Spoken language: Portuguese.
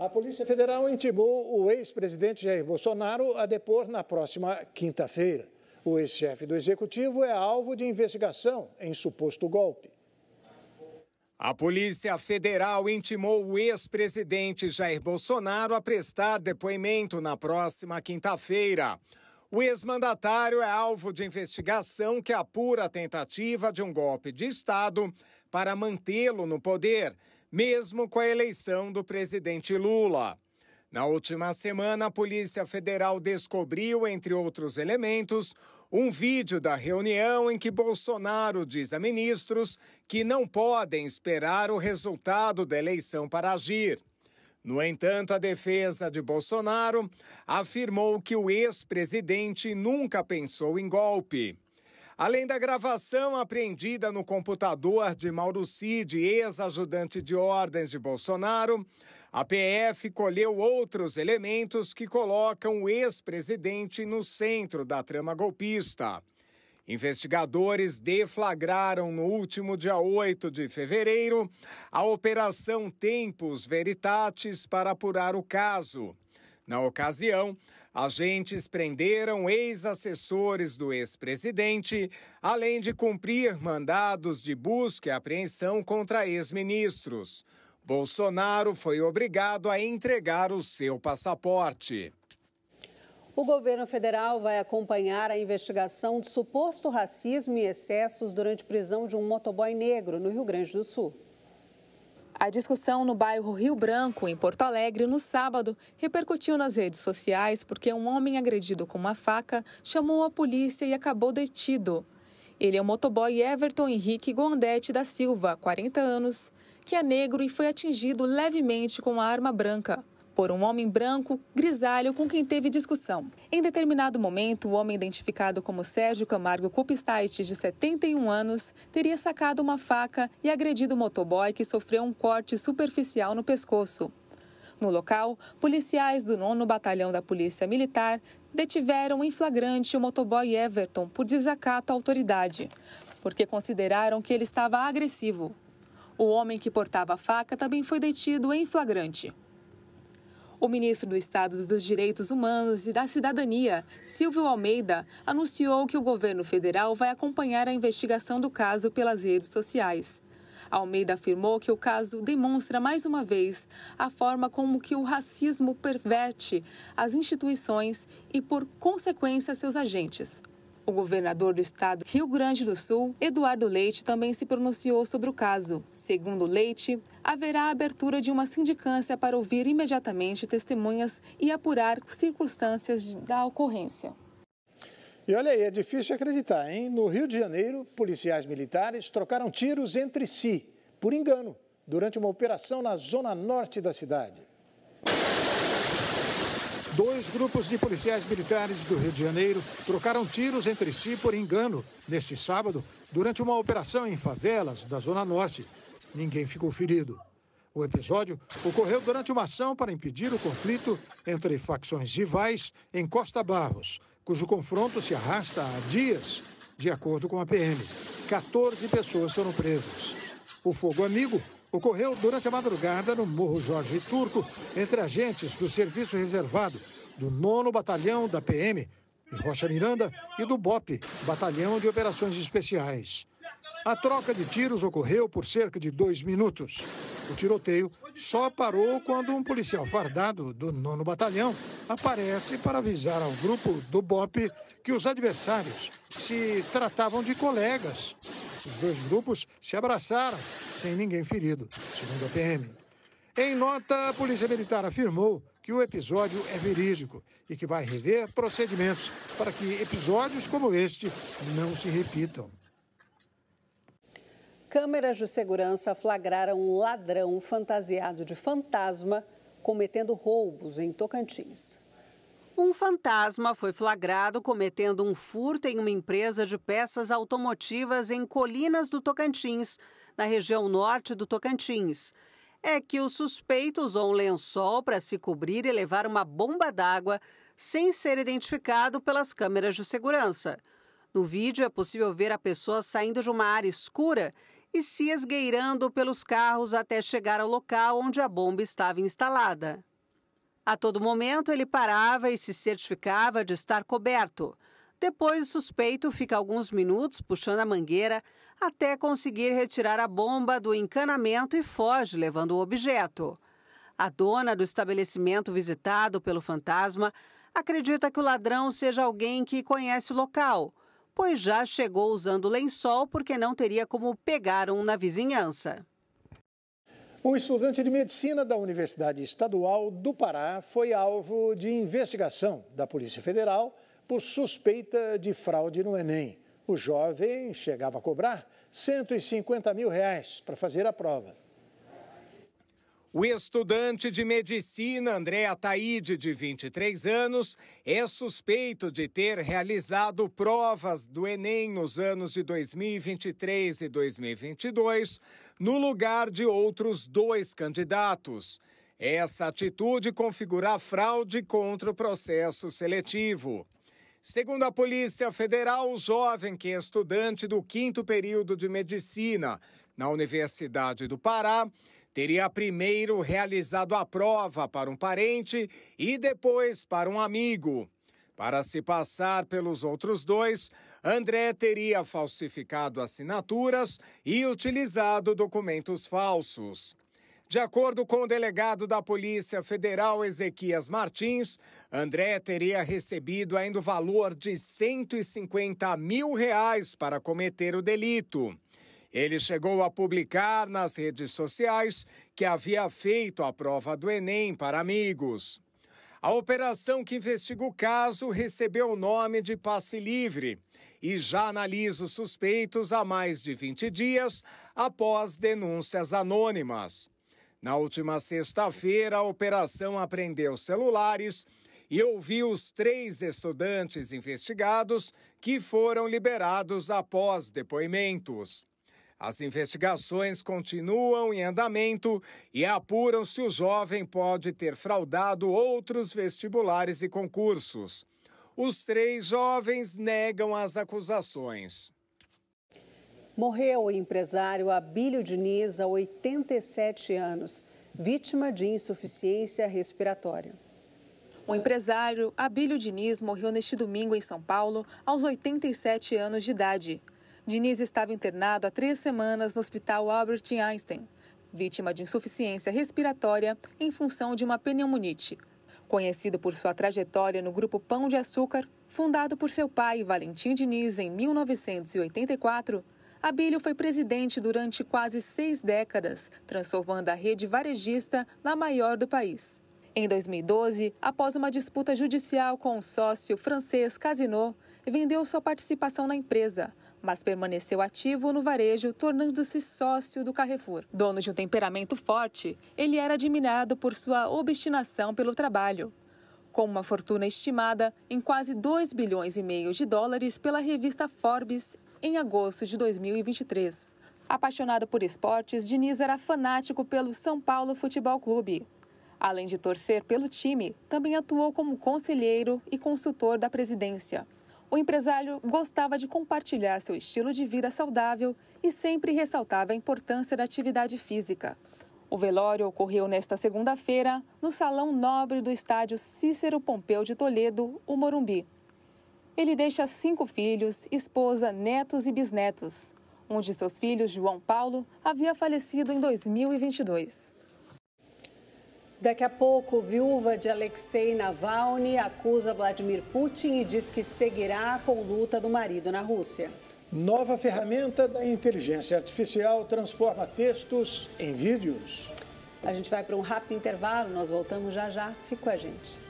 A Polícia Federal intimou o ex-presidente Jair Bolsonaro a depor na próxima quinta-feira. O ex-chefe do executivo é alvo de investigação em suposto golpe. A Polícia Federal intimou o ex-presidente Jair Bolsonaro a prestar depoimento na próxima quinta-feira. O ex-mandatário é alvo de investigação que apura a tentativa de um golpe de Estado para mantê-lo no poder mesmo com a eleição do presidente Lula. Na última semana, a Polícia Federal descobriu, entre outros elementos, um vídeo da reunião em que Bolsonaro diz a ministros que não podem esperar o resultado da eleição para agir. No entanto, a defesa de Bolsonaro afirmou que o ex-presidente nunca pensou em golpe. Além da gravação apreendida no computador de Mauro Cid, ex-ajudante de ordens de Bolsonaro, a PF colheu outros elementos que colocam o ex-presidente no centro da trama golpista. Investigadores deflagraram no último dia 8 de fevereiro a Operação Tempos Veritatis para apurar o caso. Na ocasião, Agentes prenderam ex-assessores do ex-presidente, além de cumprir mandados de busca e apreensão contra ex-ministros. Bolsonaro foi obrigado a entregar o seu passaporte. O governo federal vai acompanhar a investigação de suposto racismo e excessos durante prisão de um motoboy negro no Rio Grande do Sul. A discussão no bairro Rio Branco, em Porto Alegre, no sábado, repercutiu nas redes sociais porque um homem agredido com uma faca chamou a polícia e acabou detido. Ele é o motoboy Everton Henrique Gondete da Silva, 40 anos, que é negro e foi atingido levemente com uma arma branca por um homem branco, grisalho, com quem teve discussão. Em determinado momento, o homem identificado como Sérgio Camargo Kupstait, de 71 anos, teria sacado uma faca e agredido o motoboy que sofreu um corte superficial no pescoço. No local, policiais do 9 Batalhão da Polícia Militar detiveram em flagrante o motoboy Everton por desacato à autoridade, porque consideraram que ele estava agressivo. O homem que portava a faca também foi detido em flagrante. O ministro do Estado dos Direitos Humanos e da Cidadania, Silvio Almeida, anunciou que o governo federal vai acompanhar a investigação do caso pelas redes sociais. Almeida afirmou que o caso demonstra mais uma vez a forma como que o racismo perverte as instituições e, por consequência, seus agentes. O governador do estado Rio Grande do Sul, Eduardo Leite, também se pronunciou sobre o caso. Segundo Leite, haverá a abertura de uma sindicância para ouvir imediatamente testemunhas e apurar circunstâncias da ocorrência. E olha aí, é difícil acreditar, hein? No Rio de Janeiro, policiais militares trocaram tiros entre si, por engano, durante uma operação na zona norte da cidade. Dois grupos de policiais militares do Rio de Janeiro trocaram tiros entre si por engano neste sábado, durante uma operação em favelas da Zona Norte. Ninguém ficou ferido. O episódio ocorreu durante uma ação para impedir o conflito entre facções rivais em Costa Barros, cujo confronto se arrasta há dias, de acordo com a PM. 14 pessoas foram presas. O fogo amigo ocorreu durante a madrugada no Morro Jorge Turco, entre agentes do serviço reservado do 9 Batalhão da PM, em Rocha Miranda, e do BOP, Batalhão de Operações Especiais. A troca de tiros ocorreu por cerca de dois minutos. O tiroteio só parou quando um policial fardado do 9 Batalhão aparece para avisar ao grupo do BOP que os adversários se tratavam de colegas os dois grupos se abraçaram, sem ninguém ferido, segundo a PM. Em nota, a Polícia Militar afirmou que o episódio é verídico e que vai rever procedimentos para que episódios como este não se repitam. Câmeras de segurança flagraram um ladrão fantasiado de fantasma cometendo roubos em Tocantins. Tipo um fantasma foi flagrado cometendo um furto em uma empresa de peças automotivas em Colinas do Tocantins, na região norte do Tocantins. É que o suspeito usou um lençol para se cobrir e levar uma bomba d'água sem ser identificado pelas câmeras de segurança. No vídeo é possível ver a pessoa saindo de uma área escura e se esgueirando pelos carros até chegar ao local onde a bomba estava instalada. A todo momento, ele parava e se certificava de estar coberto. Depois, o suspeito fica alguns minutos puxando a mangueira até conseguir retirar a bomba do encanamento e foge levando o objeto. A dona do estabelecimento visitado pelo fantasma acredita que o ladrão seja alguém que conhece o local, pois já chegou usando lençol porque não teria como pegar um na vizinhança. Um estudante de medicina da Universidade Estadual do Pará foi alvo de investigação da Polícia Federal por suspeita de fraude no Enem. O jovem chegava a cobrar 150 mil reais para fazer a prova. O estudante de medicina André Ataíde, de 23 anos, é suspeito de ter realizado provas do Enem nos anos de 2023 e 2022 no lugar de outros dois candidatos. Essa atitude configura fraude contra o processo seletivo. Segundo a Polícia Federal, o jovem que é estudante do quinto período de medicina na Universidade do Pará teria primeiro realizado a prova para um parente e depois para um amigo. Para se passar pelos outros dois, André teria falsificado assinaturas e utilizado documentos falsos. De acordo com o delegado da Polícia Federal, Ezequias Martins, André teria recebido ainda o valor de 150 mil reais para cometer o delito. Ele chegou a publicar nas redes sociais que havia feito a prova do Enem para amigos. A operação que investiga o caso recebeu o nome de Passe Livre e já analisa os suspeitos há mais de 20 dias após denúncias anônimas. Na última sexta-feira, a operação apreendeu celulares e ouviu os três estudantes investigados que foram liberados após depoimentos. As investigações continuam em andamento e apuram se o jovem pode ter fraudado outros vestibulares e concursos. Os três jovens negam as acusações. Morreu o empresário Abílio Diniz, a 87 anos, vítima de insuficiência respiratória. O empresário Abílio Diniz morreu neste domingo em São Paulo, aos 87 anos de idade. Diniz estava internado há três semanas no Hospital Albert Einstein, vítima de insuficiência respiratória em função de uma pneumonite. Conhecido por sua trajetória no grupo Pão de Açúcar, fundado por seu pai Valentim Diniz em 1984, Abílio foi presidente durante quase seis décadas, transformando a rede varejista na maior do país. Em 2012, após uma disputa judicial com o sócio francês Casino, vendeu sua participação na empresa, mas permaneceu ativo no varejo, tornando-se sócio do Carrefour. Dono de um temperamento forte, ele era admirado por sua obstinação pelo trabalho. Com uma fortuna estimada em quase 2 bilhões e meio de dólares pela revista Forbes em agosto de 2023. Apaixonado por esportes, Diniz era fanático pelo São Paulo Futebol Clube. Além de torcer pelo time, também atuou como conselheiro e consultor da presidência. O empresário gostava de compartilhar seu estilo de vida saudável e sempre ressaltava a importância da atividade física. O velório ocorreu nesta segunda-feira no Salão Nobre do Estádio Cícero Pompeu de Toledo, o Morumbi. Ele deixa cinco filhos, esposa, netos e bisnetos. Um de seus filhos, João Paulo, havia falecido em 2022. Daqui a pouco, viúva de Alexei Navalny acusa Vladimir Putin e diz que seguirá com luta do marido na Rússia. Nova ferramenta da inteligência artificial transforma textos em vídeos. A gente vai para um rápido intervalo, nós voltamos já já. Fica com a gente.